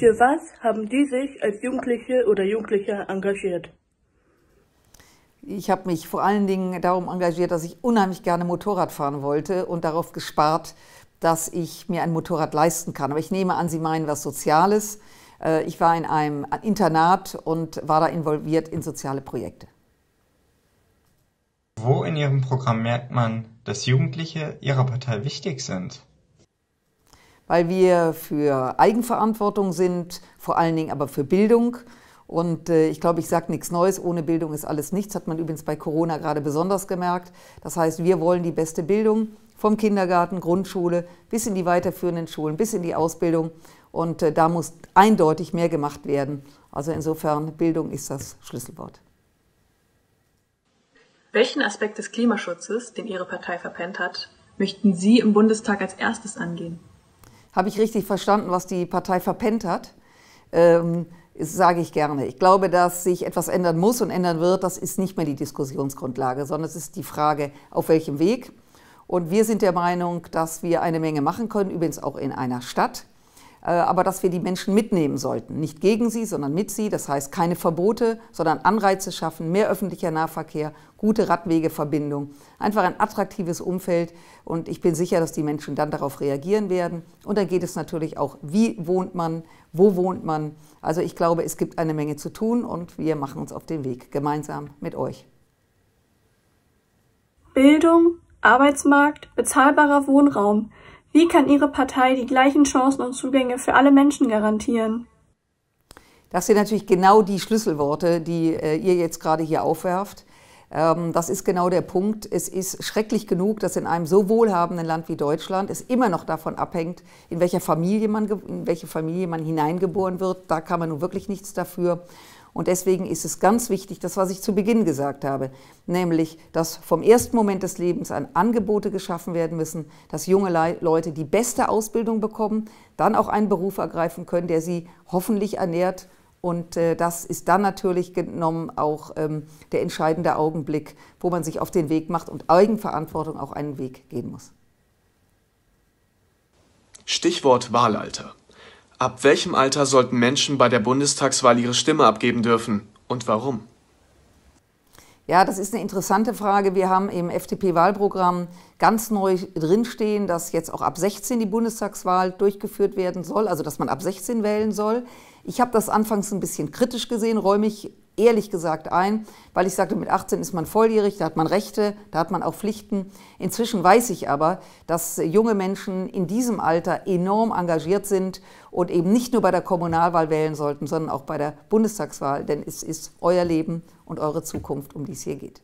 Für was haben Sie sich als Jugendliche oder Jugendlicher engagiert? Ich habe mich vor allen Dingen darum engagiert, dass ich unheimlich gerne Motorrad fahren wollte und darauf gespart, dass ich mir ein Motorrad leisten kann. Aber ich nehme an, Sie meinen was Soziales. Äh, ich war in einem Internat und war da involviert in soziale Projekte. Wo in Ihrem Programm merkt man, dass Jugendliche Ihrer Partei wichtig sind? weil wir für Eigenverantwortung sind, vor allen Dingen aber für Bildung. Und äh, ich glaube, ich sage nichts Neues, ohne Bildung ist alles nichts, hat man übrigens bei Corona gerade besonders gemerkt. Das heißt, wir wollen die beste Bildung vom Kindergarten, Grundschule bis in die weiterführenden Schulen, bis in die Ausbildung. Und äh, da muss eindeutig mehr gemacht werden. Also insofern, Bildung ist das Schlüsselwort. Welchen Aspekt des Klimaschutzes, den Ihre Partei verpennt hat, möchten Sie im Bundestag als erstes angehen? habe ich richtig verstanden, was die Partei verpennt hat. Ähm, das sage ich gerne. Ich glaube, dass sich etwas ändern muss und ändern wird. Das ist nicht mehr die Diskussionsgrundlage, sondern es ist die Frage, auf welchem Weg. Und wir sind der Meinung, dass wir eine Menge machen können, übrigens auch in einer Stadt. Äh, aber dass wir die Menschen mitnehmen sollten. Nicht gegen sie, sondern mit sie. Das heißt, keine Verbote, sondern Anreize schaffen, mehr öffentlicher Nahverkehr, gute Radwegeverbindung. Einfach ein attraktives Umfeld und ich bin sicher, dass die Menschen dann darauf reagieren werden. Und dann geht es natürlich auch, wie wohnt man, wo wohnt man. Also ich glaube, es gibt eine Menge zu tun und wir machen uns auf den Weg gemeinsam mit euch. Bildung, Arbeitsmarkt, bezahlbarer Wohnraum – wie kann Ihre Partei die gleichen Chancen und Zugänge für alle Menschen garantieren? Das sind natürlich genau die Schlüsselworte, die äh, ihr jetzt gerade hier aufwerft. Ähm, das ist genau der Punkt. Es ist schrecklich genug, dass in einem so wohlhabenden Land wie Deutschland es immer noch davon abhängt, in, welcher Familie man, in welche Familie man hineingeboren wird. Da kann man nun wirklich nichts dafür. Und deswegen ist es ganz wichtig, das, was ich zu Beginn gesagt habe, nämlich, dass vom ersten Moment des Lebens an Angebote geschaffen werden müssen, dass junge Le Leute die beste Ausbildung bekommen, dann auch einen Beruf ergreifen können, der sie hoffentlich ernährt. Und äh, das ist dann natürlich genommen auch ähm, der entscheidende Augenblick, wo man sich auf den Weg macht und Eigenverantwortung auch einen Weg gehen muss. Stichwort Wahlalter. Ab welchem Alter sollten Menschen bei der Bundestagswahl ihre Stimme abgeben dürfen und warum? Ja, das ist eine interessante Frage. Wir haben im FDP-Wahlprogramm ganz neu drinstehen, dass jetzt auch ab 16 die Bundestagswahl durchgeführt werden soll, also dass man ab 16 wählen soll. Ich habe das anfangs ein bisschen kritisch gesehen, räume ich ehrlich gesagt ein, weil ich sagte, mit 18 ist man volljährig, da hat man Rechte, da hat man auch Pflichten. Inzwischen weiß ich aber, dass junge Menschen in diesem Alter enorm engagiert sind und eben nicht nur bei der Kommunalwahl wählen sollten, sondern auch bei der Bundestagswahl, denn es ist euer Leben und eure Zukunft, um die es hier geht.